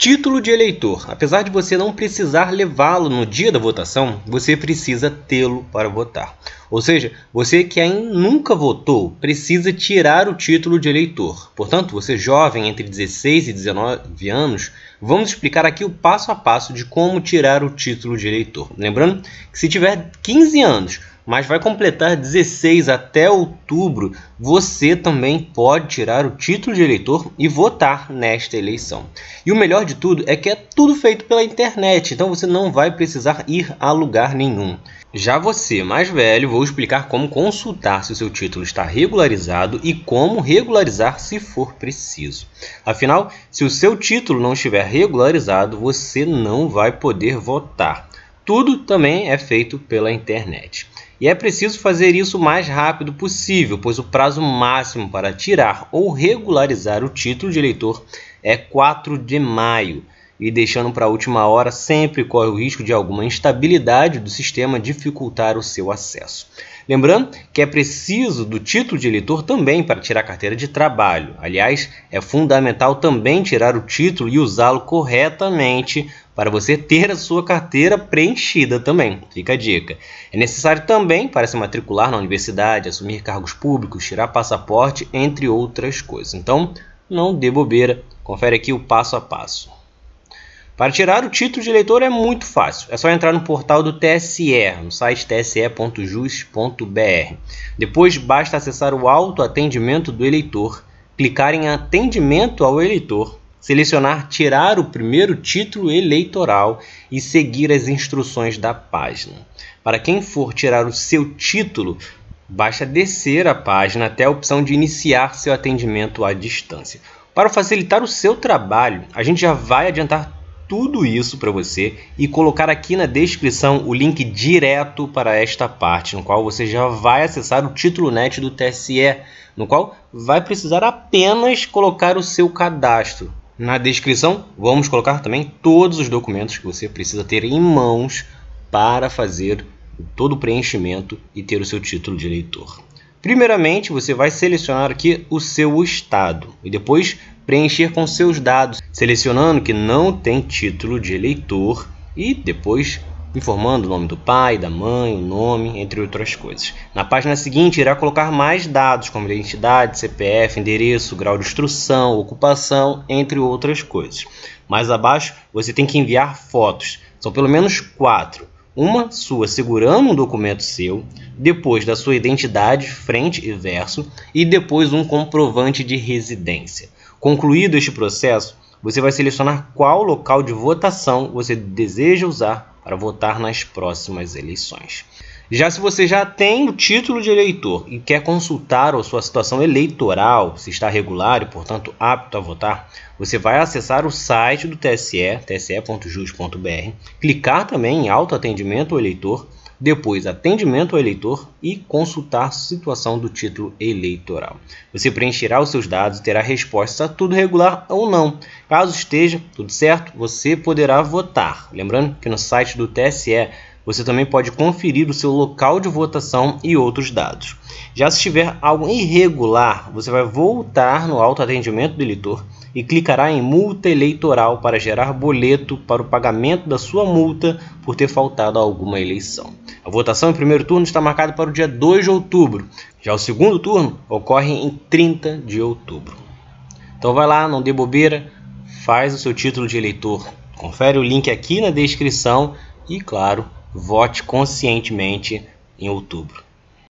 Título de eleitor. Apesar de você não precisar levá-lo no dia da votação, você precisa tê-lo para votar. Ou seja, você que ainda nunca votou precisa tirar o título de eleitor. Portanto, você jovem entre 16 e 19 anos, vamos explicar aqui o passo a passo de como tirar o título de eleitor. Lembrando que se tiver 15 anos mas vai completar 16 até outubro, você também pode tirar o título de eleitor e votar nesta eleição. E o melhor de tudo é que é tudo feito pela internet, então você não vai precisar ir a lugar nenhum. Já você, mais velho, vou explicar como consultar se o seu título está regularizado e como regularizar se for preciso. Afinal, se o seu título não estiver regularizado, você não vai poder votar. Tudo também é feito pela internet. E é preciso fazer isso o mais rápido possível, pois o prazo máximo para tirar ou regularizar o título de eleitor é 4 de maio. E deixando para a última hora sempre corre o risco de alguma instabilidade do sistema dificultar o seu acesso. Lembrando que é preciso do título de eleitor também para tirar a carteira de trabalho. Aliás, é fundamental também tirar o título e usá-lo corretamente para você ter a sua carteira preenchida também. Fica a dica. É necessário também para se matricular na universidade, assumir cargos públicos, tirar passaporte, entre outras coisas. Então, não dê bobeira. Confere aqui o passo a passo. Para tirar o título de eleitor é muito fácil. É só entrar no portal do TSE, no site tse.jus.br. Depois basta acessar o autoatendimento do eleitor, clicar em atendimento ao eleitor, selecionar tirar o primeiro título eleitoral e seguir as instruções da página. Para quem for tirar o seu título, basta descer a página até a opção de iniciar seu atendimento à distância. Para facilitar o seu trabalho, a gente já vai adiantar tudo isso para você e colocar aqui na descrição o link direto para esta parte, no qual você já vai acessar o título net do TSE, no qual vai precisar apenas colocar o seu cadastro. Na descrição, vamos colocar também todos os documentos que você precisa ter em mãos para fazer todo o preenchimento e ter o seu título de eleitor. Primeiramente, você vai selecionar aqui o seu estado e depois preencher com seus dados, selecionando que não tem título de eleitor e depois informando o nome do pai, da mãe, o nome, entre outras coisas. Na página seguinte, irá colocar mais dados, como identidade, CPF, endereço, grau de instrução, ocupação, entre outras coisas. Mais abaixo, você tem que enviar fotos. São pelo menos quatro uma sua segurando um documento seu, depois da sua identidade, frente e verso, e depois um comprovante de residência. Concluído este processo, você vai selecionar qual local de votação você deseja usar para votar nas próximas eleições. Já se você já tem o título de eleitor e quer consultar a sua situação eleitoral, se está regular e, portanto, apto a votar, você vai acessar o site do TSE, tse.jus.br, clicar também em autoatendimento ao eleitor, depois atendimento ao eleitor e consultar situação do título eleitoral. Você preencherá os seus dados e terá resposta a tá tudo regular ou não. Caso esteja tudo certo, você poderá votar. Lembrando que no site do TSE você também pode conferir o seu local de votação e outros dados. Já se tiver algo irregular, você vai voltar no autoatendimento do eleitor e clicará em multa eleitoral para gerar boleto para o pagamento da sua multa por ter faltado a alguma eleição. A votação em primeiro turno está marcada para o dia 2 de outubro. Já o segundo turno ocorre em 30 de outubro. Então vai lá, não dê bobeira, faz o seu título de eleitor. Confere o link aqui na descrição e, claro, Vote conscientemente em outubro.